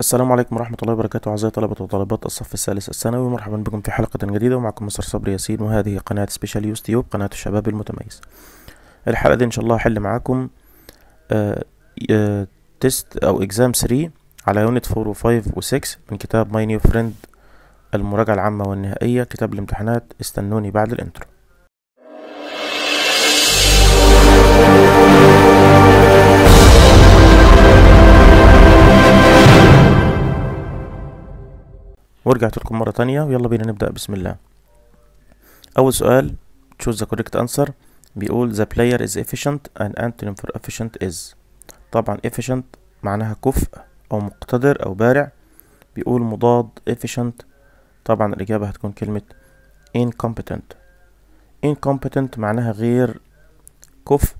السلام عليكم ورحمة الله وبركاته أعزائي طلبة وطالبات الصف الثالث الثانوي مرحبا بكم في حلقة جديدة ومعكم مستر صبري ياسين وهذه قناة سبيشال يوستيوب قناة الشباب المتميز الحلقة دي إن شاء الله هحل معاكم آه، آه، تيست أو إكزام 3 على يونت 4 و5 و6 من كتاب ماي نيو فريند المراجعة العامة والنهائية كتاب الامتحانات استنوني بعد الانترو ورجعت لكم مرة تانية ويلا بينا نبدأ بسم الله أول سؤال choose the correct answer بيقول the player is efficient and antonym for efficient is طبعا efficient معناها كفء أو مقتدر أو بارع بيقول مضاد efficient طبعا الإجابة هتكون كلمة incompetent incompetent معناها غير كفء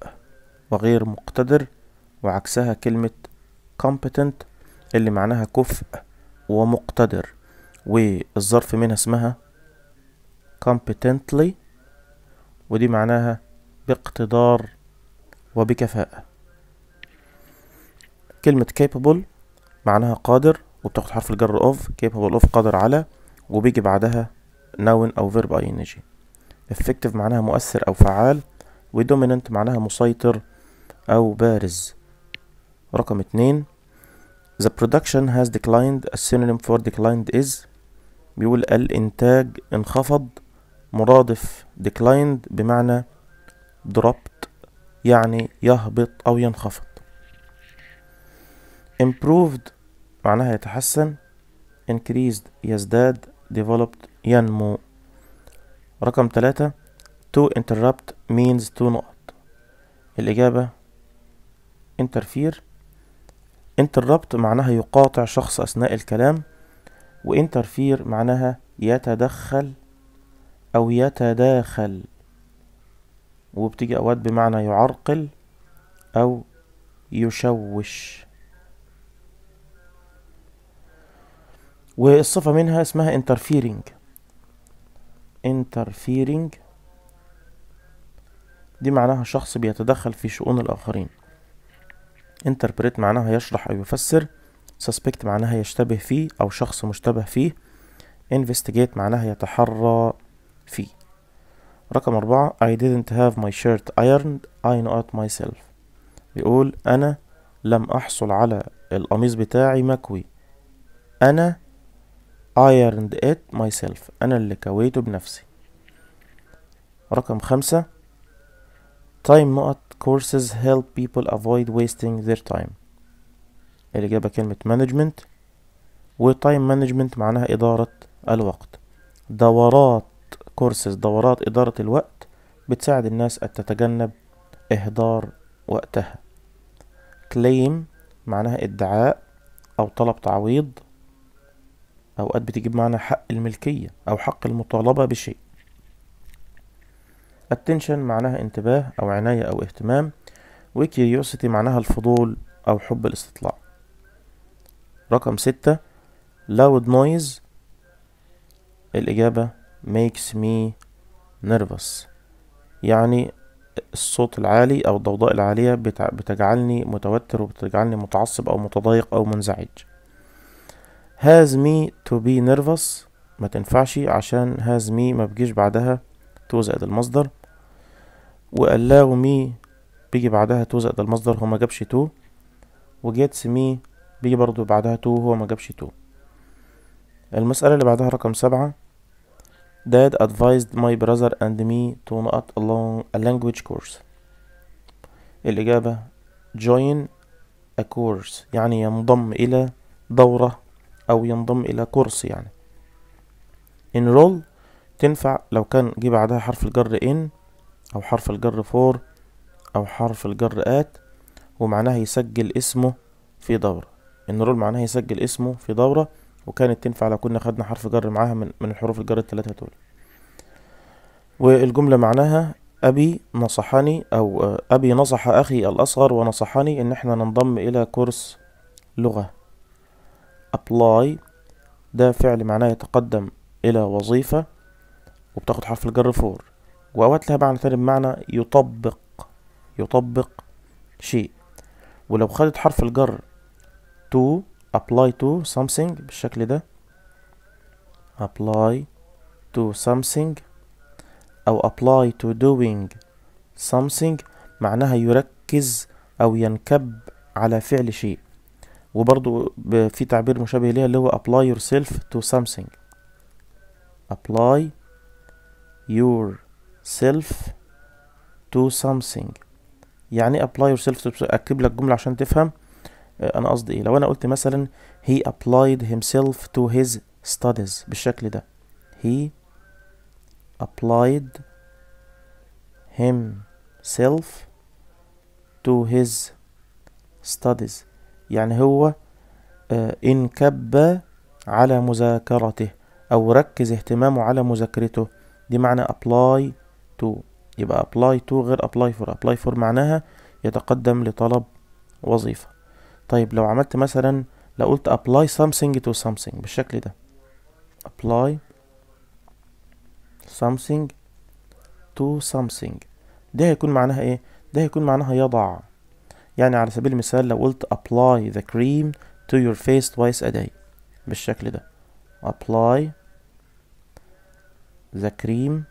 وغير مقتدر وعكسها كلمة competent اللي معناها كفء ومقتدر والظرف منها اسمها competently ودي معناها باقتدار وبكفاءة كلمة capable معناها قادر وبتاخد حرف الجر of capable of قادر على وبيجي بعدها noun أو verb ing effective معناها مؤثر أو فعال وdominant معناها مسيطر أو بارز رقم اتنين The production has declined a synonym for declined is بيقول الانتاج انخفض مرادف declined بمعنى dropped يعني يهبط او ينخفض improved معناها يتحسن increased يزداد developed ينمو رقم ثلاثة to interrupt means to not الإجابة interfere interrupt معناها يقاطع شخص أثناء الكلام وانترفير معناها يتدخل أو يتداخل وبتيجي أوقات بمعنى يعرقل أو يشوش والصفة منها اسمها interfering انترفيرينج دي معناها شخص بيتدخل في شؤون الآخرين انتربريت معناها يشرح أو يفسر suspect معناها يشتبه فيه أو شخص مشتبه فيه investigate معناها يتحرى فيه رقم أربعة I didn't have my shirt ironed I know it myself بيقول أنا لم أحصل على القميص بتاعي مكوي أنا ironed it myself أنا اللي كويته بنفسي رقم خمسة time not courses help people avoid wasting their time الإجابة كلمة مانجمنت وتايم مانجمنت معناها إدارة الوقت دورات كورسز دورات إدارة الوقت بتساعد الناس أن تتجنب إهدار وقتها كليم معناها ادعاء أو طلب تعويض أوقات بتجيب معنى حق الملكية أو حق المطالبة بشيء attention معناها انتباه أو عناية أو اهتمام curiosity معناها الفضول أو حب الاستطلاع رقم ستة loud noise الإجابة makes me nervous يعني الصوت العالي أو الضوضاء العالية بتجعلني متوتر وبتجعلني متعصب أو متضايق أو منزعج has me to be nervous ما تنفعش عشان has me ما بيجيش بعدها to زائد المصدر وقال allow me بيجي بعدها to زائد المصدر هو ما جابش to وجيتس me بيجي برضو بعدها تو هو ما جابش تو المسألة اللي بعدها رقم سبعة Dad advised my brother and me to not along a language course الإجابة join a course يعني ينضم إلى دورة أو ينضم إلى كورس يعني enroll تنفع لو كان جه بعدها حرف الجر in أو حرف الجر for أو حرف الجر at ومعناها يسجل اسمه في دورة ان رول معناها يسجل اسمه في دورة وكانت تنفع لو كنا خدنا حرف جر معاها من, من الحروف الجر التلاتة دول والجملة معناها أبي نصحني أو آه، أبي نصح أخي الأصغر ونصحني إن إحنا ننضم إلى كورس لغة apply ده فعل معناه يتقدم إلى وظيفة وبتاخد حرف الجر فور وأوقات لها معنى تاني بمعنى يطبق يطبق شيء ولو خدت حرف الجر to apply to something بالشكل ده apply to something أو apply to doing something معناها يركز أو ينكب على فعل شيء وبرضو في تعبير مشابه ليها اللي هو apply yourself to something apply yourself to something يعني apply yourself to أكتب لك جملة عشان تفهم آه، انا قصدي ايه لو انا قلت مثلا he applied himself to his studies بالشكل ده he applied himself to his studies يعني هو آه، انكب على مذاكرته او ركز اهتمامه على مذاكرته دي معنى apply to يبقى apply to غير apply for apply for معناها يتقدم لطلب وظيفة طيب لو عملت مثلا لو قلت apply something to something بالشكل ده apply something to something ده هيكون معناها ايه ده هيكون معناها يضع يعني على سبيل المثال لو قلت apply the cream to your face twice a day بالشكل ده apply the cream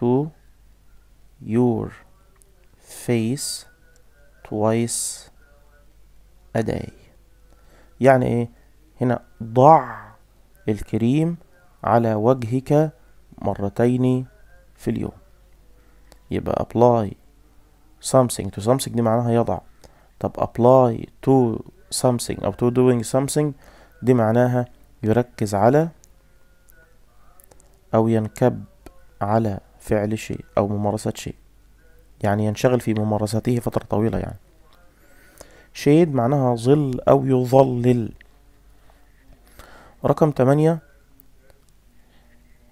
to your face twice a day يعني ايه هنا ضع الكريم على وجهك مرتين في اليوم يبقى apply something to something دي معناها يضع طب apply to something او to doing something دي معناها يركز على او ينكب على فعل شيء او ممارسة شيء يعني ينشغل في ممارسته فترة طويلة يعني شيد معناها ظل أو يظلل رقم تمانية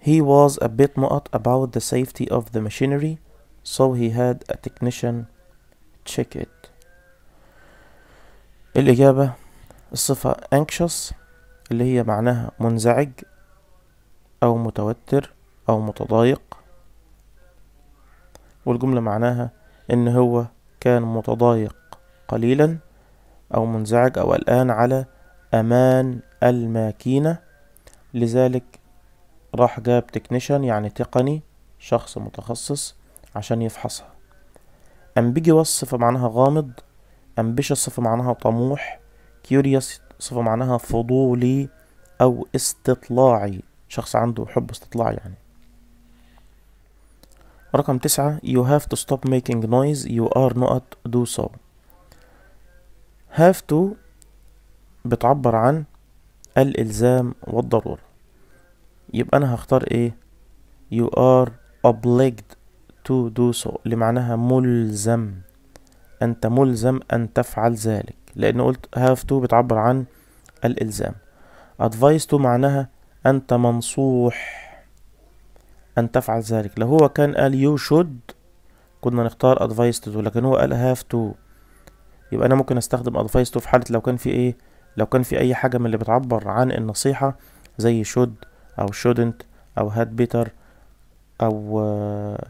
He was a bit mu'at about the safety of the machinery so he had a technician check it الإجابة الصفة anxious اللي هي معناها منزعج أو متوتر أو متضايق والجملة معناها إن هو كان متضايق قليلا أو منزعج أو قلقان على أمان الماكينة لذلك راح جاب تكنيشن يعني تقني شخص متخصص عشان يفحصها ambiguous صفة معناها غامض ambitious صفة معناها طموح كيوريوس صفة معناها فضولي أو استطلاعي شخص عنده حب استطلاع يعني رقم تسعة you have to stop making noise you are not do so هاف تو بتعبر عن الإلزام والضرورة يبقى أنا هختار إيه you are obliged to do so اللي معناها ملزم أنت ملزم أن تفعل ذلك لأن قلت هاف تو بتعبر عن الإلزام advice to معناها أنت منصوح أن تفعل ذلك لو هو كان قال you should كنا نختار advice to لكن هو قال have to يبقى انا ممكن استخدم ادفايس تو في حاله لو كان في ايه لو كان في اي حاجه من اللي بتعبر عن النصيحه زي شود او شودنت او هاد بيتر او آه،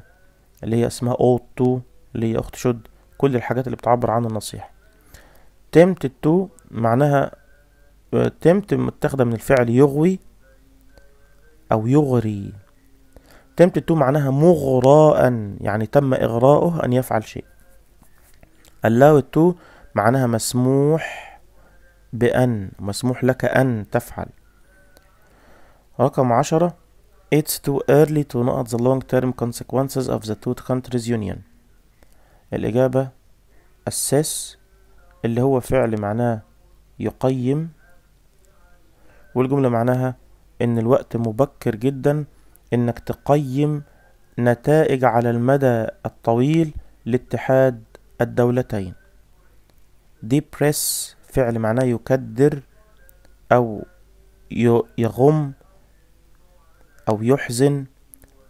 اللي هي اسمها او تو اللي هي اخت شود كل الحاجات اللي بتعبر عن النصيحه تمت تو معناها تمت آه، متاخده من الفعل يغوي او يغري تمت تو معناها مغراء يعني تم اغراؤه ان يفعل شيء allow to معناها مسموح بأن مسموح لك أن تفعل رقم عشرة It's too early to note the long-term consequences of the two countries union الإجابة assess اللي هو فعل معناه يقيم والجملة معناها إن الوقت مبكر جدا إنك تقيم نتائج على المدى الطويل لاتحاد الدولتين ديبريس فعل معناه يكدر أو يغم أو يحزن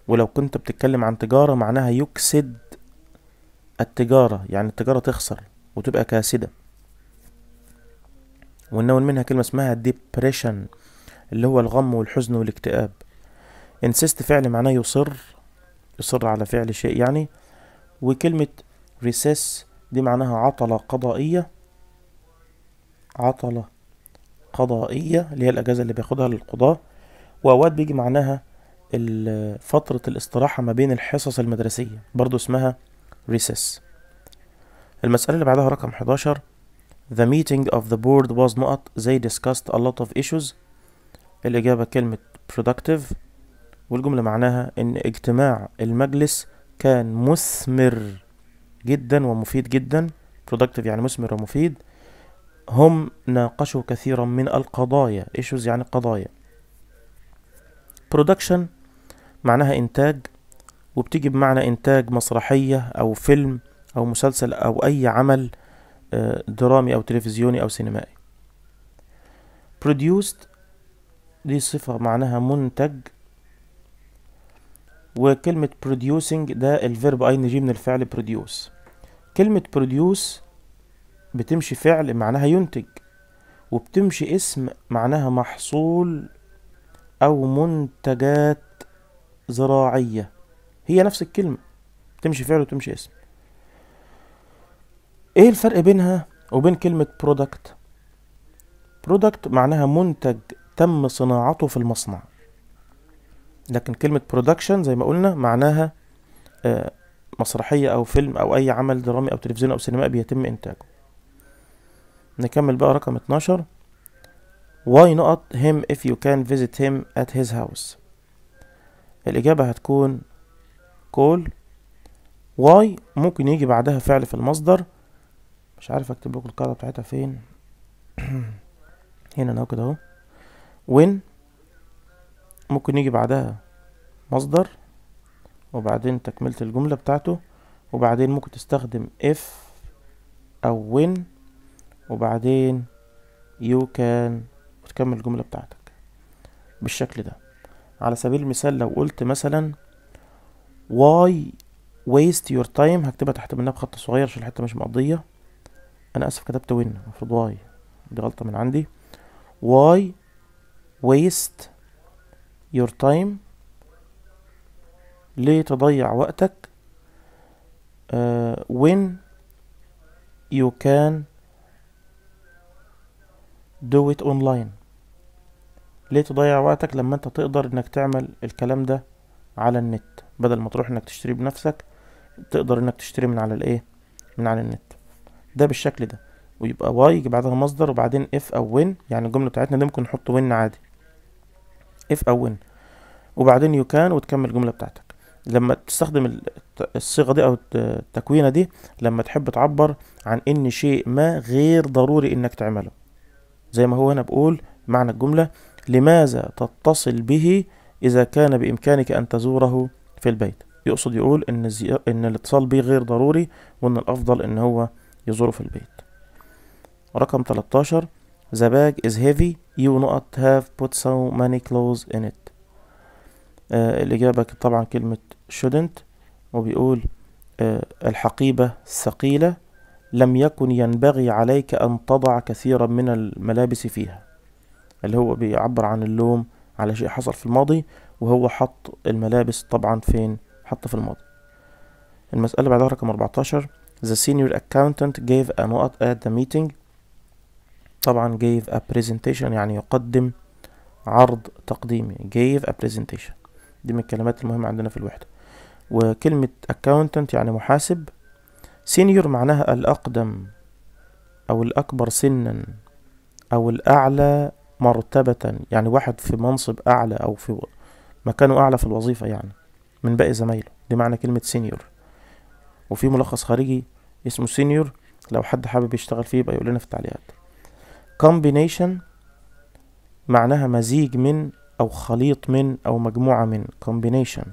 ولو كنت بتتكلم عن تجارة معناها يكسد التجارة يعني التجارة تخسر وتبقى كاسدة وننول منها كلمة اسمها depression اللي هو الغم والحزن والاكتئاب insist فعل معناه يصر يصر على فعل شيء يعني وكلمة recess دي معناها عطلة قضائية عطلة قضائية اللي هي الأجازة اللي بياخدها للقضاة وأوقات بيجي معناها فترة الاستراحة ما بين الحصص المدرسية برضو اسمها ريسس المسألة اللي بعدها رقم 11 The meeting of the board was نقط they discussed a lot of issues الإجابة كلمة productive والجملة معناها إن اجتماع المجلس كان مثمر جدا ومفيد جدا productive يعني مثمر ومفيد هم ناقشوا كثيرا من القضايا issues يعني قضايا production معناها إنتاج وبتيجي بمعنى إنتاج مسرحية أو فيلم أو مسلسل أو أي عمل آه، درامي أو تلفزيوني أو سينمائي produced دي صفة معناها منتج وكلمة producing ده الفيرب ing من الفعل produce كلمة produce بتمشي فعل معناها ينتج وبتمشي اسم معناها محصول أو منتجات زراعية هي نفس الكلمة تمشي فعل وتمشي اسم ايه الفرق بينها وبين كلمة برودكت برودكت معناها منتج تم صناعته في المصنع لكن كلمة برودكشن زي ما قلنا معناها آه، مسرحية أو فيلم أو أي عمل درامي أو تلفزيون أو سينمائي بيتم إنتاجه نكمل بقى رقم 12 why not him if you can visit him at his house الإجابة هتكون call why ممكن يجي بعدها فعل في المصدر مش عارف اكتب لكم القاعدة بتاعتها فين هنا انا كده اهو when ممكن يجي بعدها مصدر وبعدين تكملة الجملة بتاعته وبعدين ممكن تستخدم if أو when وبعدين you can وتكمل الجملة بتاعتك بالشكل ده على سبيل المثال لو قلت مثلا why waste your time هكتبها تحت منها بخط صغير عشان الحتة مش مقضية أنا آسف كتبت win المفروض why دي غلطة من عندي why waste your time ليه تضيع وقتك uh, when you can دو ات اونلاين ليه تضيع وقتك لما انت تقدر انك تعمل الكلام ده على النت بدل ما تروح انك تشتري بنفسك تقدر انك تشتري من على الايه من على النت ده بالشكل ده ويبقى واي يجي بعدها مصدر وبعدين اف او وين يعني الجمله بتاعتنا دي ممكن نحط وين عادي اف او وين وبعدين يو كان وتكمل الجمله بتاعتك لما تستخدم الصيغه دي او التكوينه دي لما تحب تعبر عن ان شيء ما غير ضروري انك تعمله زي ما هو هنا بقول معنى الجملة لماذا تتصل به إذا كان بإمكانك أن تزوره في البيت يقصد يقول إن, الزي... إن الاتصال به غير ضروري وإن الأفضل إن هو يزوره في البيت رقم 13 The bag is heavy you not have put so many clothes in it آه الإجابة طبعا كلمة shouldn't وبيقول آه الحقيبة ثقيلة لم يكن ينبغي عليك أن تضع كثيرا من الملابس فيها اللي هو بيعبر عن اللوم على شيء حصل في الماضي وهو حط الملابس طبعا فين حط في الماضي المسألة بعدها رقم 14 The senior accountant gave a note at the meeting طبعا gave a presentation يعني يقدم عرض تقديمي gave a presentation دي من الكلمات المهمة عندنا في الوحدة وكلمة accountant يعني محاسب سينيور معناها الأقدم أو الأكبر سنا أو الأعلى مرتبة يعني واحد في منصب أعلى أو في مكانه أعلى في الوظيفة يعني من باقي زمايله دي معنى كلمة سينيور وفي ملخص خارجي اسمه سينيور لو حد حابب يشتغل فيه يبقى يقول لنا في التعليقات combination معناها مزيج من أو خليط من أو مجموعة من combination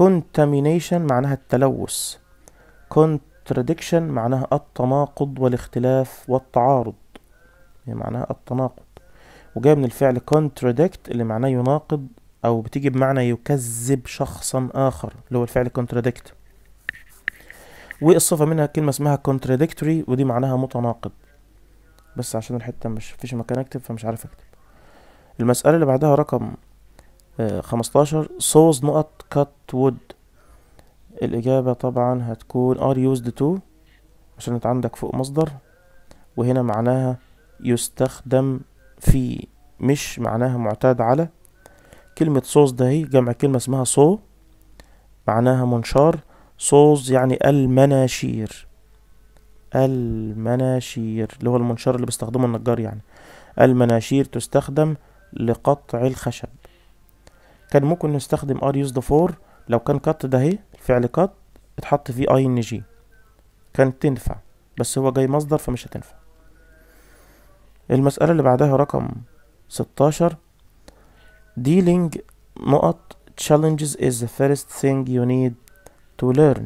contamination معناها التلوث كنت contradiction معناها التناقض والاختلاف والتعارض هي يعني معناها التناقض وجاية من الفعل contradict اللي معناه يناقض أو بتيجي بمعنى يكذب شخصا آخر اللي هو الفعل contradict والصفة منها كلمة اسمها contradictory ودي معناها متناقض بس عشان الحتة مش فيش مكان اكتب فمش عارف اكتب المسألة اللي بعدها رقم آه، خمستاشر سوز نقط كات وود الإجابة طبعا هتكون are used to عشان انت عندك فوق مصدر وهنا معناها يستخدم في مش معناها معتاد على كلمة صوص ده هي جمع كلمة اسمها صو معناها منشار صوص يعني المناشير المناشير اللي هو المنشار اللي بيستخدمه النجار يعني المناشير تستخدم لقطع الخشب كان ممكن نستخدم are used for لو كان cut ده هي فعل قد اتحط فيه اي ان جي كانت تنفع بس هو جاي مصدر فمش هتنفع المسألة اللي بعدها رقم 16 dealing نقط challenges is the first thing you need to learn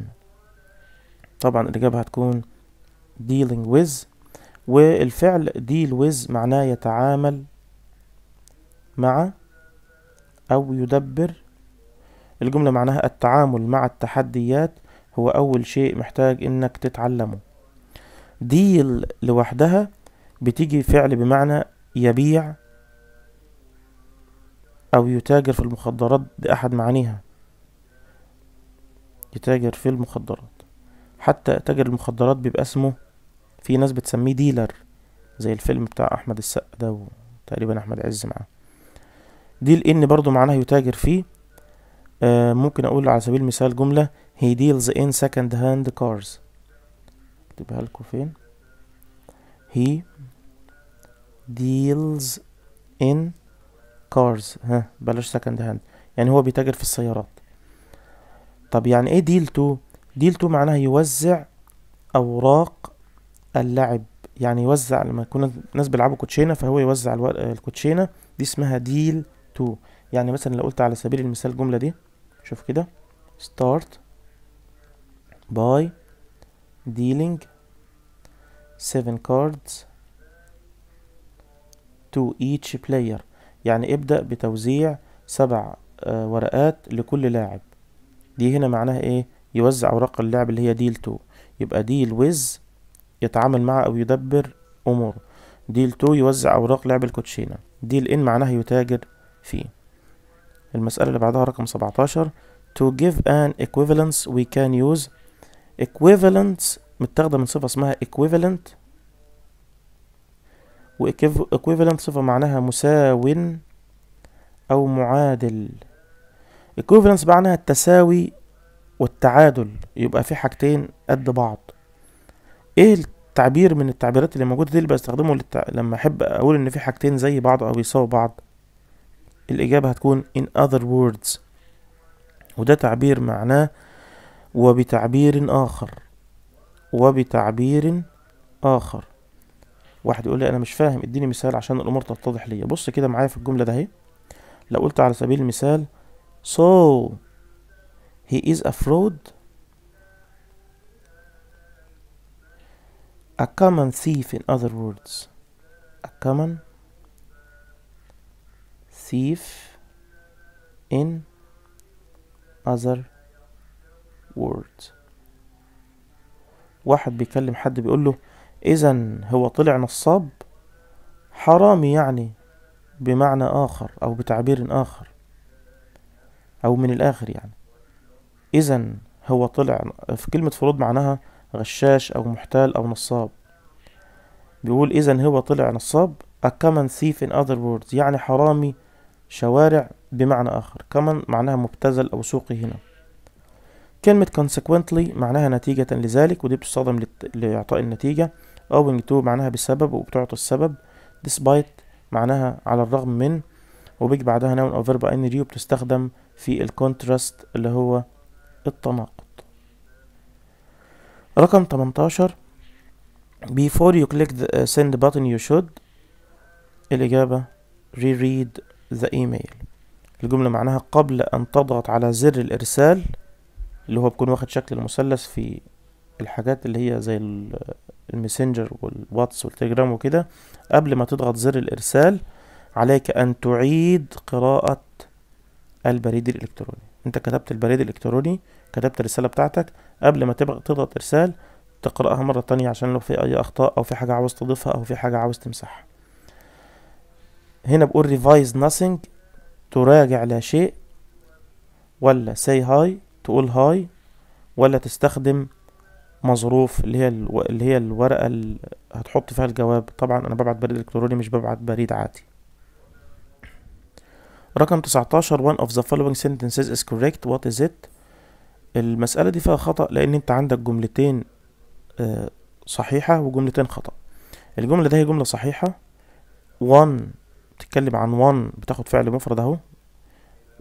طبعا الإجابة هتكون dealing with والفعل deal with معناه يتعامل مع أو يدبر الجملة معناها التعامل مع التحديات هو أول شيء محتاج إنك تتعلمه ديل لوحدها بتيجي فعل بمعنى يبيع أو يتاجر في المخدرات بأحد معانيها يتاجر في المخدرات حتى تاجر المخدرات بيبقى اسمه في ناس بتسميه ديلر زي الفيلم بتاع أحمد السقا ده وتقريبا أحمد عز معاه ديل إن برضو معناها يتاجر فيه آه، ممكن اقول على سبيل المثال جملة he deals in second hand cars اكتبها لكم فين he deals in cars ها بلاش second hand يعني هو بيتاجر في السيارات طب يعني ايه ديل تو ديل تو معناها يوزع اوراق اللعب يعني يوزع لما يكون الناس بيلعبوا كوتشينه فهو يوزع الكوتشينه دي اسمها ديل تو يعني مثلا لو قلت على سبيل المثال الجمله دي شوف كده start by dealing seven cards to each player يعني ابدأ بتوزيع سبع آه، ورقات لكل لاعب دي هنا معناها ايه يوزع اوراق اللعب اللي هي ديل تو يبقى ديل ويز يتعامل معه او يدبر اموره ديل تو يوزع اوراق لعب الكوتشينه ديل ان معناها يتاجر فيه المسألة اللي بعدها رقم 17 to give an equivalence we can use equivalence متاخدة من صفة اسمها equivalent و equivalent صفة معناها مساو أو معادل equivalence معناها التساوي والتعادل يبقى في حاجتين قد بعض ايه التعبير من التعبيرات اللي موجودة دي اللي بستخدمه لما احب اقول ان في حاجتين زي بعض او بيساووا بعض الإجابة هتكون in other words وده تعبير معناه وبتعبير آخر وبتعبير آخر واحد يقول لي أنا مش فاهم اديني مثال عشان الأمور تتضح ليا بص كده معايا في الجملة ده اهي لو قلت على سبيل المثال so he is a fraud a common thief in other words a common thief in other words واحد بيكلم حد بيقول له اذا هو طلع نصاب حرامي يعني بمعنى اخر او بتعبير اخر او من الاخر يعني اذا هو طلع في كلمة فروض معناها غشاش او محتال او نصاب بيقول اذا هو طلع نصاب a common thief in other words يعني حرامي شوارع بمعنى آخر common معناها مبتذل أو سوقي هنا كلمة consequently معناها نتيجة لذلك ودي بتستخدم لإعطاء النتيجة owing to معناها بسبب وبتعطي السبب despite معناها على الرغم من وبيجي بعدها noun أو verb ريو وبتستخدم في الكونتراست اللي هو التناقض رقم 18 before you click the uh, send button you should الإجابة reread the email الجملة معناها قبل أن تضغط على زر الإرسال اللي هو بيكون واخد شكل المثلث في الحاجات اللي هي زي الماسنجر والواتس والتليجرام وكده قبل ما تضغط زر الإرسال عليك أن تعيد قراءة البريد الإلكتروني أنت كتبت البريد الإلكتروني كتبت الرسالة بتاعتك قبل ما تضغط إرسال تقرأها مرة تانية عشان لو في أي أخطاء أو في حاجة عاوز تضيفها أو في حاجة عاوز تمسحها هنا بقول ريفايز nothing تراجع لا شيء ولا say هاي تقول هاي ولا تستخدم مظروف اللي هي اللي هي الورقه اللي هتحط فيها الجواب طبعا انا ببعت بريد الكتروني مش ببعت بريد عادي رقم 19 one of the following sentences is correct what is it المسألة دي فيها خطأ لأن أنت عندك جملتين آه، صحيحة وجملتين خطأ الجملة ده هي جملة صحيحة one بتتكلم عن one بتاخد فعل مفرد اهو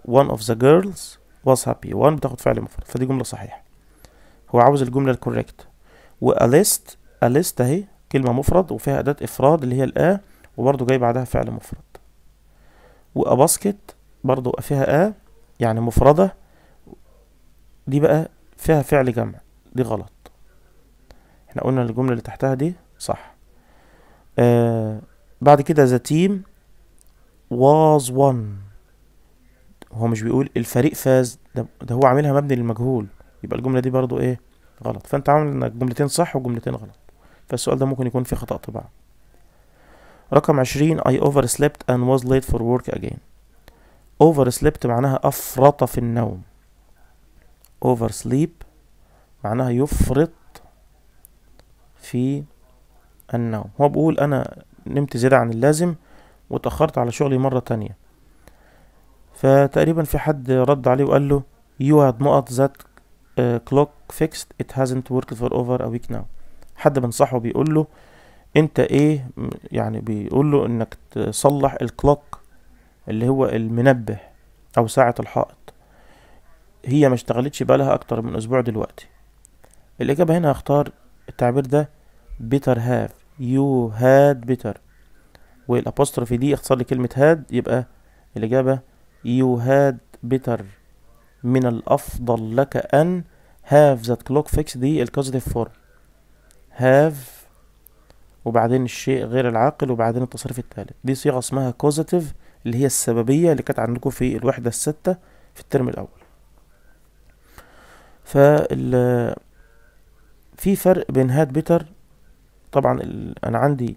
one of the girls was happy one بتاخد فعل مفرد فدي جملة صحيحة هو عاوز الجملة الكوريكت و a list a list اهي كلمة مفرد وفيها أداة إفراد اللي هي الآ وبرضه جاي بعدها فعل مفرد و a basket برضه فيها آ يعني مفردة دي بقى فيها فعل جمع دي غلط احنا قلنا الجملة اللي تحتها دي صح آه بعد كده ذا تيم was won هو مش بيقول الفريق فاز ده, ده هو عاملها مبني للمجهول يبقى الجملة دي برضو ايه غلط فانت عامل انك جملتين صح وجملتين غلط فالسؤال ده ممكن يكون فيه خطأ طبعا رقم عشرين I overslept and was late for work again overslept معناها أفرط في النوم oversleep معناها يفرط في النوم هو بيقول أنا نمت زيادة عن اللازم وتأخرت على شغلي مرة تانية فتقريبا في حد رد عليه وقال له you had not that uh, clock fixed it hasn't worked for over a week now حد بنصحه بيقول له انت ايه يعني بيقول له انك تصلح الكلوك اللي هو المنبه او ساعة الحائط هي ما اشتغلتش بقالها اكتر من اسبوع دلوقتي الاجابة هنا اختار التعبير ده better have you had better والأبوستروفي دي اختصار لكلمة هاد يبقى الإجابة يو هاد بيتر من الأفضل لك أن هاف ذات كلوك فيكس دي الكوزيتيف فورم هاف وبعدين الشيء غير العاقل وبعدين التصريف الثالث دي صيغة اسمها كوزيتيف اللي هي السببية اللي كانت عندكم في الوحدة الستة في الترم الأول فال في فرق بين هاد بيتر طبعا أنا عندي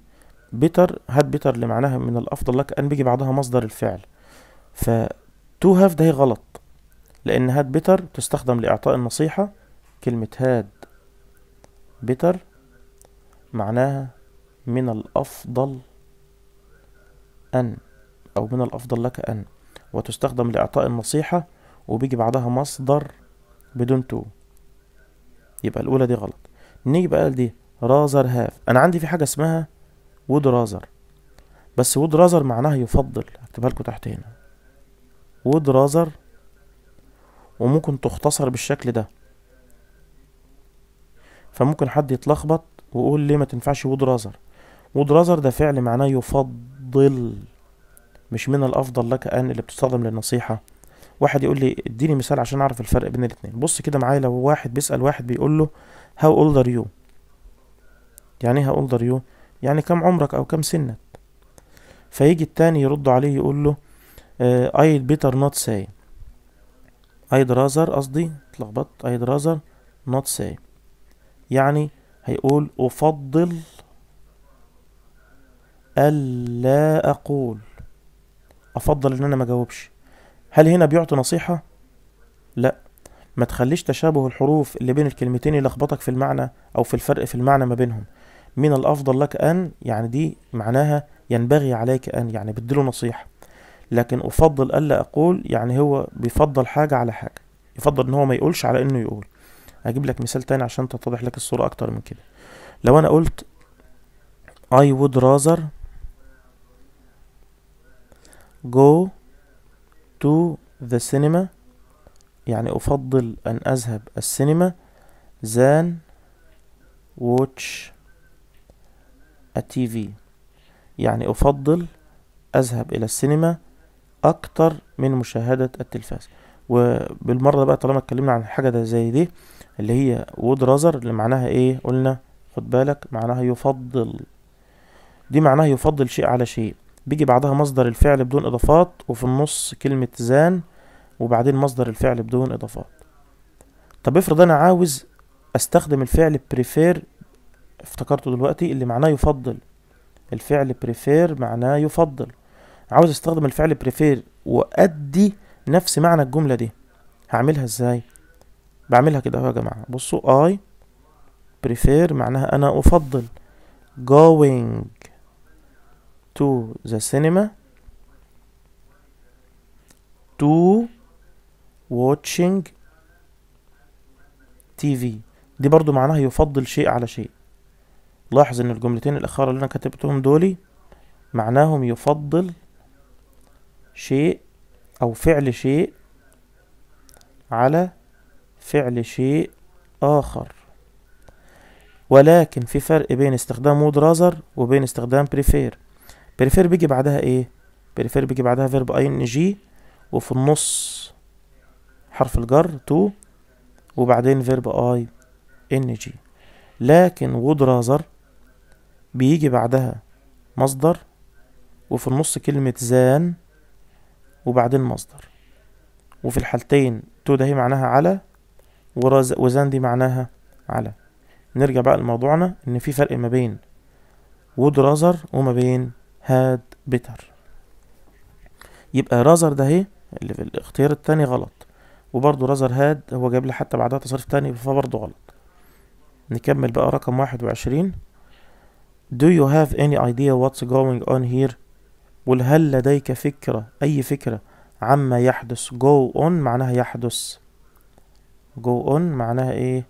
بيتر هات بيتر اللي معناها من الافضل لك ان بيجي بعدها مصدر الفعل ف تو هاف ده هي غلط لان هات بيتر تستخدم لاعطاء النصيحه كلمه هاد بيتر معناها من الافضل ان او من الافضل لك ان وتستخدم لاعطاء النصيحه وبيجي بعدها مصدر بدون تو يبقى الاولى دي غلط نيجي بقى لدي رازر هاف انا عندي في حاجه اسمها وود رازر بس وود رازر معناها يفضل اكتبها لكم تحت هنا وود رازر وممكن تختصر بالشكل ده فممكن حد يتلخبط ويقول ليه ما تنفعش وود رازر وود رازر ده فعل معناه يفضل مش من الافضل لك ان اللي بتستخدم للنصيحه واحد يقول لي اديني مثال عشان اعرف الفرق بين الاتنين بص كده معايا لو واحد بيسال واحد بيقول له هاو اولدر يو يعني ايه هاو اولدر يو يعني كم عمرك أو كم سنك فيجي التاني يرد عليه يقول له اي بيتر نوت ساي ايد رازر قصدي اتلخبطت ايد رازر نوت ساي يعني هيقول افضل الا اقول افضل ان انا ما اجاوبش هل هنا بيعطي نصيحه لا ما تخليش تشابه الحروف اللي بين الكلمتين يلخبطك في المعنى او في الفرق في المعنى ما بينهم من الافضل لك ان يعني دي معناها ينبغي عليك ان يعني بديله نصيحه لكن افضل الا اقول يعني هو بيفضل حاجه على حاجه يفضل ان هو ما يقولش على انه يقول أجيب لك مثال تاني عشان تتضح لك الصوره اكتر من كده لو انا قلت I would rather go to the cinema يعني أفضل أن أذهب السينما than watch التي في يعني أفضل أذهب إلى السينما أكتر من مشاهدة التلفاز وبالمرة بقى طالما اتكلمنا عن حاجة زي دي اللي هي وود رازر اللي معناها ايه قلنا خد بالك معناها يفضل دي معناها يفضل شيء على شيء بيجي بعدها مصدر الفعل بدون اضافات وفي النص كلمة زان وبعدين مصدر الفعل بدون اضافات طب افرض انا عاوز استخدم الفعل prefer افتكرته دلوقتي اللي معناه يفضل الفعل بريفير معناه يفضل عاوز استخدم الفعل بريفير وادي نفس معنى الجملة دي هعملها ازاي بعملها كده اهو يا جماعة بصوا I prefer معناها انا افضل going to the cinema to watching TV دي برضو معناها يفضل شيء على شيء لاحظ ان الجملتين الاخيرة اللي انا كتبتهم دولي معناهم يفضل شيء او فعل شيء على فعل شيء اخر ولكن في فرق بين استخدام مود رازر وبين استخدام بريفير بريفير بيجي بعدها ايه بريفير بيجي بعدها فيرب ان جي وفي النص حرف الجر تو وبعدين فيرب اي ان جي لكن وود رازر بيجي بعدها مصدر وفي النص كلمة زان وبعدين مصدر وفي الحالتين تو ده هي معناها على وزان دي معناها على نرجع بقى لموضوعنا ان في فرق ما بين وود رازر وما بين هاد بيتر يبقى رازر ده هي اللي في الاختيار التاني غلط وبرضه رازر هاد هو جاب لي حتى بعدها تصريف تاني فبرضه غلط نكمل بقى رقم واحد وعشرين Do you have any idea what's going on here? قل هل لديك فكرة أي فكرة عما يحدث go on معناها يحدث go on معناها إيه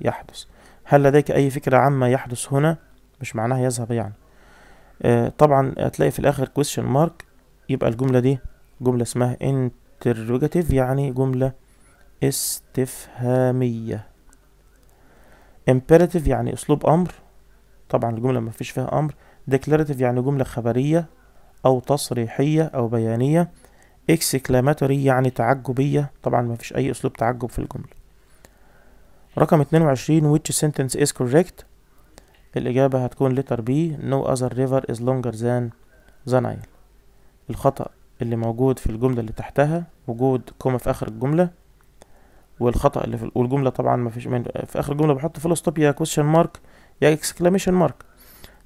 يحدث هل لديك أي فكرة عما يحدث هنا مش معناها يذهب يعني آه طبعا هتلاقي في الآخر question mark يبقى الجملة دي جملة اسمها interrogative يعني جملة استفهامية imperative يعني أسلوب أمر طبعا الجملة ما فيش فيها أمر declarative يعني جملة خبرية أو تصريحية أو بيانية exclamatory يعني تعجبية طبعا ما فيش أي أسلوب تعجب في الجملة رقم 22 which sentence is correct الإجابة هتكون letter B no other river is longer than the Nile الخطأ اللي موجود في الجملة اللي تحتها وجود كومة في آخر الجملة والخطأ اللي في الجملة طبعا ما فيش في آخر الجملة بحط فول question mark يا اكسكلاميشن مارك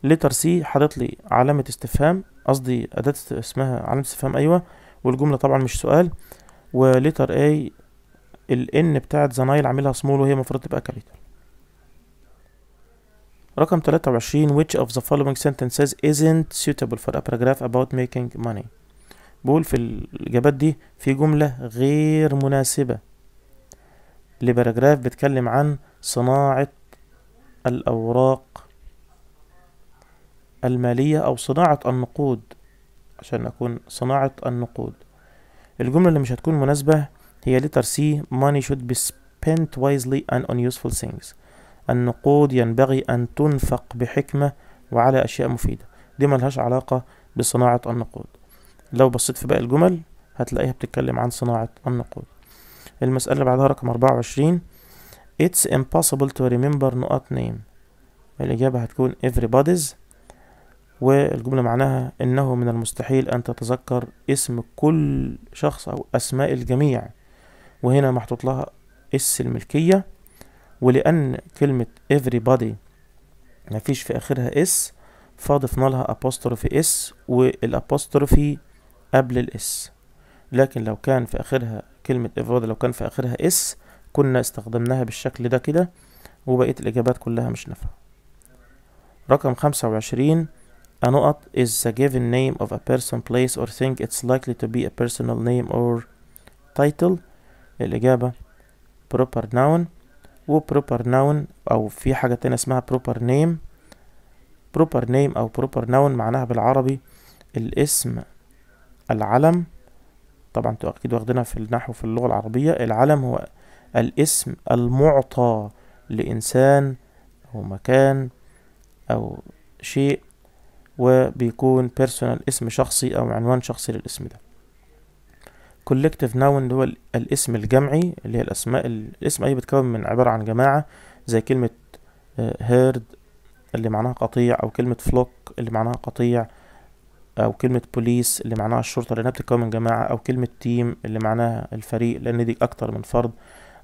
ليتر سي حاطط لي علامه استفهام قصدي اداه اسمها علامه استفهام ايوه والجمله طبعا مش سؤال وليتر اي الان بتاعت زنايل عاملها سمول وهي المفروض تبقى كابيتال رقم 23 which of the following sentences isn't suitable for a paragraph about making money بقول في الإجابات دي في جملة غير مناسبة لباراجراف بتكلم عن صناعة الأوراق المالية أو صناعة النقود عشان أكون صناعة النقود الجملة اللي مش هتكون مناسبة هي letter C money should be spent wisely and on useful things النقود ينبغي أن تنفق بحكمة وعلى أشياء مفيدة دي ملهاش علاقة بصناعة النقود لو بصيت في باقي الجمل هتلاقيها بتتكلم عن صناعة النقود المسألة اللي بعدها رقم 24 It's impossible to remember not name الإجابة هتكون everybody's والجملة معناها إنه من المستحيل أن تتذكر اسم كل شخص أو أسماء الجميع وهنا محطوط لها اس الملكية ولأن كلمة everybody مفيش في آخرها اس فاضفنا لها أبوستروفي اس والأبوستروفي قبل الاس لكن لو كان في آخرها كلمة everybody لو كان في آخرها اس كنا استخدمناها بالشكل ده كده وبقية الإجابات كلها مش نافعة رقم خمسة وعشرين A نقط is the given name of a person, place or thing it's likely to be a personal name or title الإجابة proper noun و proper noun أو في حاجة تانية اسمها proper name proper name أو proper noun معناها بالعربي الاسم العلم طبعا انتوا أكيد واخدينها في النحو في اللغة العربية العلم هو الاسم المعطى لإنسان أو مكان أو شيء وبيكون بيرسونال اسم شخصي أو عنوان شخصي للاسم ده collective noun هو الاسم الجمعي اللي هي الأسماء الاسم أي بيتكون من عبارة عن جماعة زي كلمة هيرد آه، اللي معناها قطيع أو كلمة فلوك اللي معناها قطيع أو كلمة بوليس اللي معناها الشرطة لأنها بتتكون من جماعة أو كلمة تيم اللي معناها الفريق لأن دي أكتر من فرد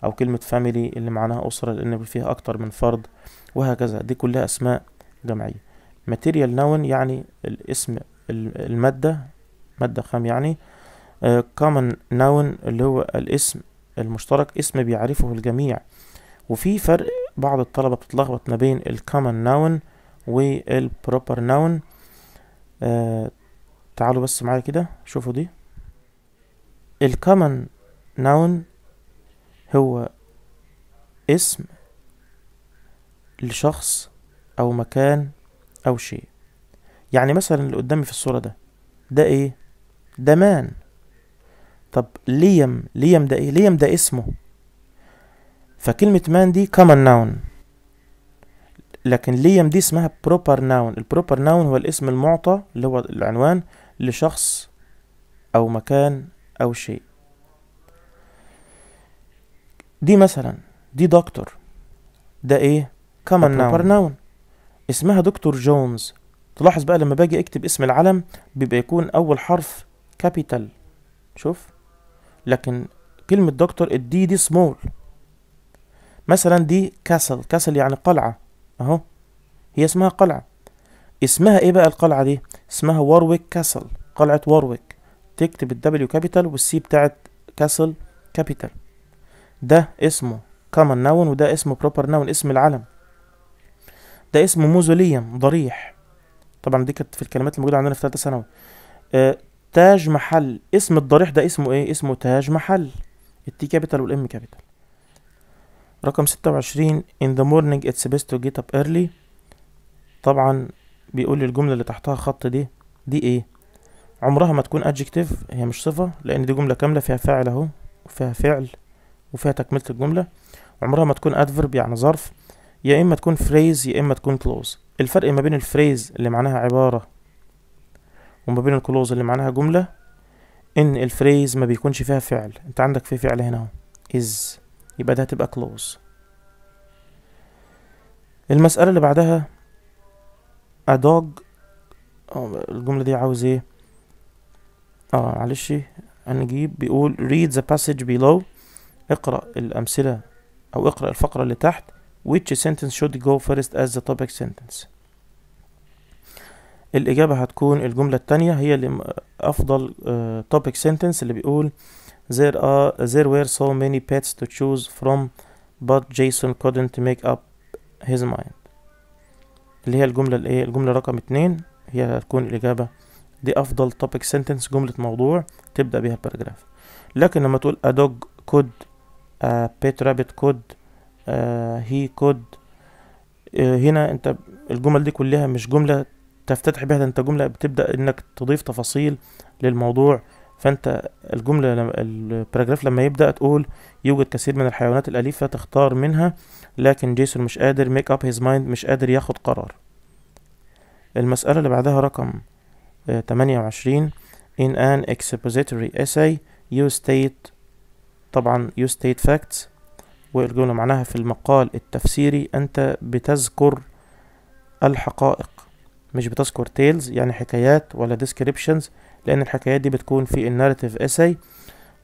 أو كلمة فاميلي اللي معناها أسرة لأن فيها أكتر من فرد وهكذا دي كلها أسماء جمعية ماتيريال noun يعني الاسم المادة مادة خام يعني آه، common noun اللي هو الاسم المشترك اسم بيعرفه الجميع وفي فرق بعض الطلبة بتتلخبط ما بين noun وال والبروبر noun آه تعالوا بس معايا كده شوفوا دي common noun هو اسم لشخص أو مكان أو شيء يعني مثلا اللي قدامي في الصورة ده ده إيه؟ ده مان طب ليم ليم ده إيه؟ ليم ده اسمه فكلمة مان دي common noun لكن ليم دي اسمها proper noun البروبر ناون هو الاسم المعطى اللي هو العنوان لشخص أو مكان أو شيء دي مثلا دي دكتور ده ايه كمان ناون ناون اسمها دكتور جونز تلاحظ بقى لما باجي اكتب اسم العلم بيبقى يكون اول حرف كابيتال شوف لكن كلمة دكتور الدي دي سمول مثلا دي كاسل كاسل يعني قلعة اهو هي اسمها قلعة اسمها ايه بقى القلعة دي اسمها وارويك كاسل قلعة وارويك تكتب الدبليو كابيتال والسي بتاعت كاسل كابيتال ده اسمه common noun وده اسمه proper noun اسم العلم ده اسمه موزوليوم ضريح طبعا دي كانت في الكلمات الموجوده عندنا في ثالثه ثانوي آه تاج محل اسم الضريح ده اسمه ايه اسمه تاج محل التي كابيتال والام كابيتال رقم ستة وعشرين in the morning it's best to get up early طبعا بيقول لي الجملة اللي تحتها خط دي دي ايه عمرها ما تكون adjective هي مش صفة لان دي جملة كاملة فيها فاعل اهو وفيها فعل وفيها تكملة الجملة عمرها ما تكون adverb يعني ظرف يا إما تكون phrase يا إما تكون close الفرق ما بين الفريز اللي معناها عبارة وما بين الكلوز اللي معناها جملة إن الفريز ما بيكونش فيها فعل أنت عندك في فعل هنا أهو is يبقى ده هتبقى close المسألة اللي بعدها a dog الجملة دي عاوز ايه اه معلش هنجيب بيقول read the passage below اقرأ الأمثلة أو اقرأ الفقرة اللي تحت which sentence should go first as the topic sentence الإجابة هتكون الجملة التانية هي اللي أفضل uh, topic sentence اللي بيقول there are there were so many pets to choose from but Jason couldn't make up his mind اللي هي الجملة الايه الجملة رقم اتنين هي هتكون الإجابة دي أفضل topic sentence جملة موضوع تبدأ بيها الباراجراف لكن لما تقول a dog could بيت رابت كود هي كود هنا انت الجمل دي كلها مش جملة تفتتح بها انت جملة بتبدأ انك تضيف تفاصيل للموضوع فانت الجملة الباراجراف لما يبدأ تقول يوجد كثير من الحيوانات الأليفة تختار منها لكن جيسون مش قادر ميك اب هيز مايند مش قادر ياخد قرار المسألة اللي بعدها رقم آه، تمانية وعشرين in an expository essay you state طبعا يو ستيت فاكتس والجملة معناها في المقال التفسيري أنت بتذكر الحقائق مش بتذكر تيلز يعني حكايات ولا ديسكريبشنز لأن الحكايات دي بتكون في الناريتيف اساي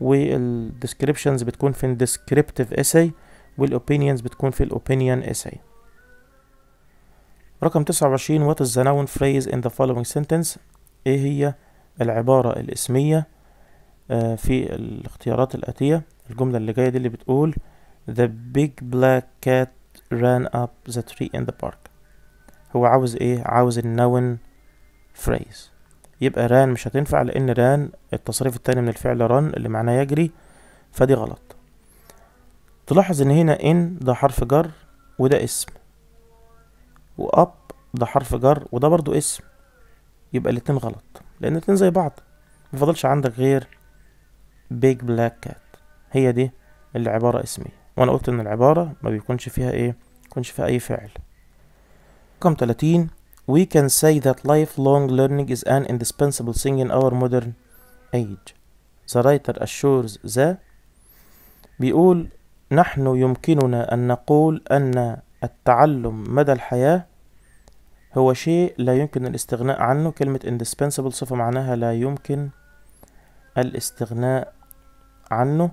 والديسكريبشنز بتكون في الديسكريبتيف اساي والأوبينيونز بتكون في الأوبينيون اساي رقم تسعة وعشرين what is the noun phrase in the following sentence ايه هي العبارة الاسمية آه، في الاختيارات الآتية الجملة اللي جاية دي اللي بتقول The big black cat ran up the tree in the park هو عاوز ايه عاوز النون phrase يبقى ران مش هتنفع لان ران التصريف التاني من الفعل ران اللي معناه يجري فدي غلط تلاحظ ان هنا ان ده حرف جر وده اسم واب ده حرف جر وده برضو اسم يبقى الاتنين غلط لان الاتنين زي بعض مفضلش عندك غير بيج بلاك كات هي دي العبارة اسمية وانا قلت ان العبارة ما بيكونش فيها ايه بيكونش فيها اي فعل رقم 30 we can say that lifelong learning is an indispensable thing in our modern age the writer assures the بيقول نحن يمكننا أن نقول أن التعلم مدى الحياة هو شيء لا يمكن الاستغناء عنه كلمة indispensable صفة معناها لا يمكن الاستغناء عنه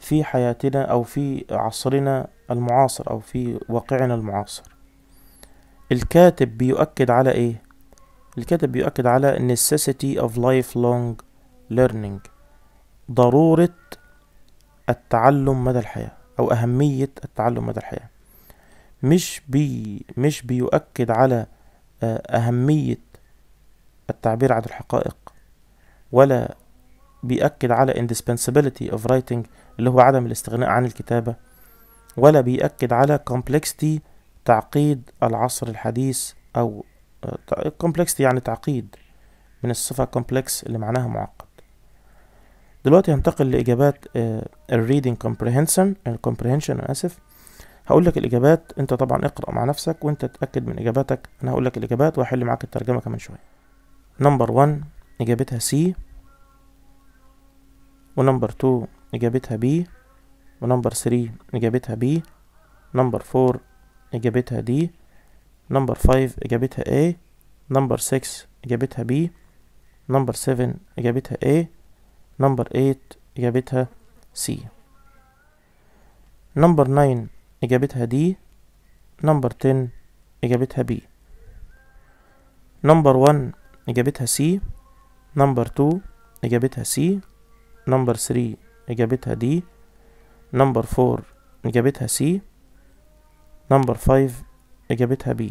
في حياتنا أو في عصرنا المعاصر أو في واقعنا المعاصر الكاتب بيؤكد على إيه؟ الكاتب بيؤكد على necessity of lifelong learning ضرورة التعلم مدى الحياة أو أهمية التعلم مدى الحياة مش بي مش بيؤكد على آه، أهمية التعبير عن الحقائق ولا بيأكد على indispensability of writing اللي هو عدم الاستغناء عن الكتابة ولا بيأكد على complexity تعقيد العصر الحديث أو آه، complexity يعني تعقيد من الصفة complex اللي معناها معقد دلوقتي هنتقل لإجابات آه، الريدنج comprehension comprehension آسف هقول لك الإجابات أنت طبعا اقرأ مع نفسك وأنت تأكد من إجاباتك أنا هقول لك الإجابات وهحل معاك الترجمة كمان شوية نمبر 1 إجابتها سي ونمبر 2 إجابتها B ونمبر 3 إجابتها B نمبر 4 إجابتها D نمبر 5 إجابتها A إيه، نمبر 6 إجابتها B نمبر 7 إجابتها A إيه، نمبر 8 إجابتها C نمبر 9 إجابتها D نمبر 10 إجابتها B نمبر 1 إجابتها C نمبر 2 إجابتها C نمبر 3 إجابتها D number 4 إجابتها C number 5 إجابتها B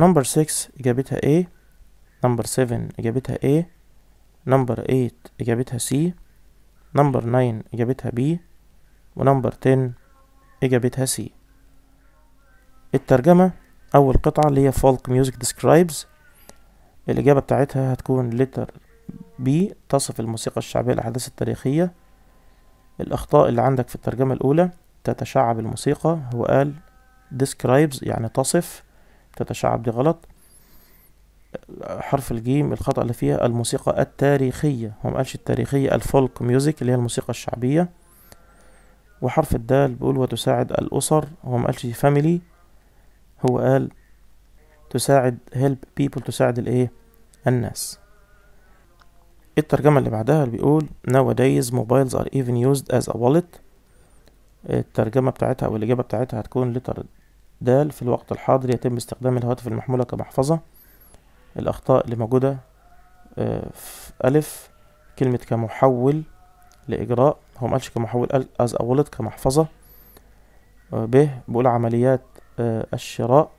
number 6 إجابتها A number 7 إجابتها A number 8 إجابتها C number 9 إجابتها B number 10 إجابتها C الترجمة أول قطعة اللي هي Folk Music Describes الإجابة بتاعتها هتكون letter ب تصف الموسيقى الشعبية الأحداث التاريخية الأخطاء اللي عندك في الترجمة الأولى تتشعب الموسيقى هو قال describes يعني تصف تتشعب دي غلط حرف الجيم الخطأ اللي فيها الموسيقى التاريخية هو مقالش التاريخية الفولك ميوزك اللي هي الموسيقى الشعبية وحرف الدال بيقول وتساعد الأسر هو مقالش فاميلي هو قال تساعد help people تساعد الايه الناس إيه الترجمة اللي بعدها اللي بيقول nowadays mobiles are even used as a wallet إيه الترجمة بتاعتها أو الإجابة بتاعتها هتكون لتر دال في الوقت الحاضر يتم استخدام الهواتف المحمولة كمحفظة الأخطاء اللي موجودة إيه في ألف كلمة كمحول لإجراء هو مقالش كمحول قال as a wallet كمحفظة ب بيقول عمليات الشراء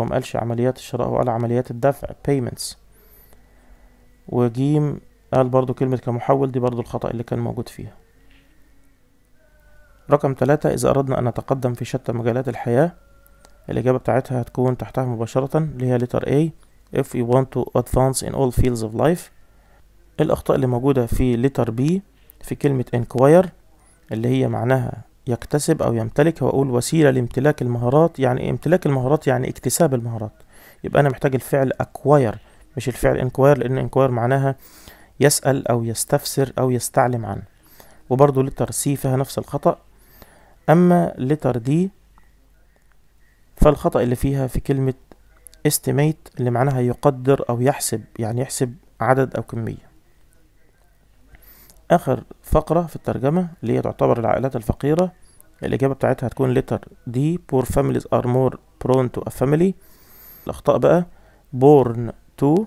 هو مقالش عمليات الشراء هو قال عمليات الدفع payments وجيم قال برضو كلمة كمحول دي برضو الخطأ اللي كان موجود فيها رقم ثلاثة إذا أردنا أن نتقدم في شتى مجالات الحياة الإجابة بتاعتها هتكون تحتها مباشرة اللي هي letter A if we want to advance in all fields of life الأخطاء اللي موجودة في letter B في كلمة inquire اللي هي معناها يكتسب أو يمتلك وأقول وسيلة لامتلاك المهارات يعني إيه؟ امتلاك المهارات يعني اكتساب المهارات يبقى أنا محتاج الفعل acquire مش الفعل انكوير لان انكوير معناها يسأل او يستفسر او يستعلم عنه وبرضو لتر سي فيها نفس الخطأ اما لتر دي فالخطأ اللي فيها في كلمة estimate اللي معناها يقدر او يحسب يعني يحسب عدد او كمية اخر فقرة في الترجمة اللي هي تعتبر العائلات الفقيرة الإجابة بتاعتها هتكون لتر دي poor families are more prone to a family الأخطاء بقى born تو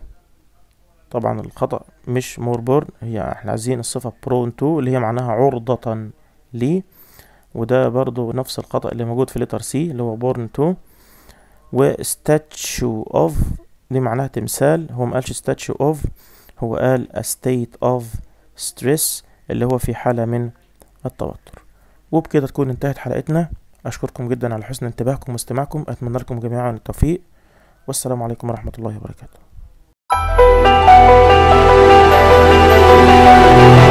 طبعا الخطأ مش مور بورن هي احنا عايزين الصفة برون تو اللي هي معناها عرضة ليه وده برضو نفس الخطأ اللي موجود في لتر سي اللي هو بورن تو وستاتشو اوف دي معناها تمثال هو مقالش ستاتشو اوف هو قال a state of stress اللي هو في حالة من التوتر وبكده تكون انتهت حلقتنا أشكركم جدا على حسن انتباهكم واستماعكم أتمنى لكم جميعا التوفيق والسلام عليكم ورحمة الله وبركاته Thank you.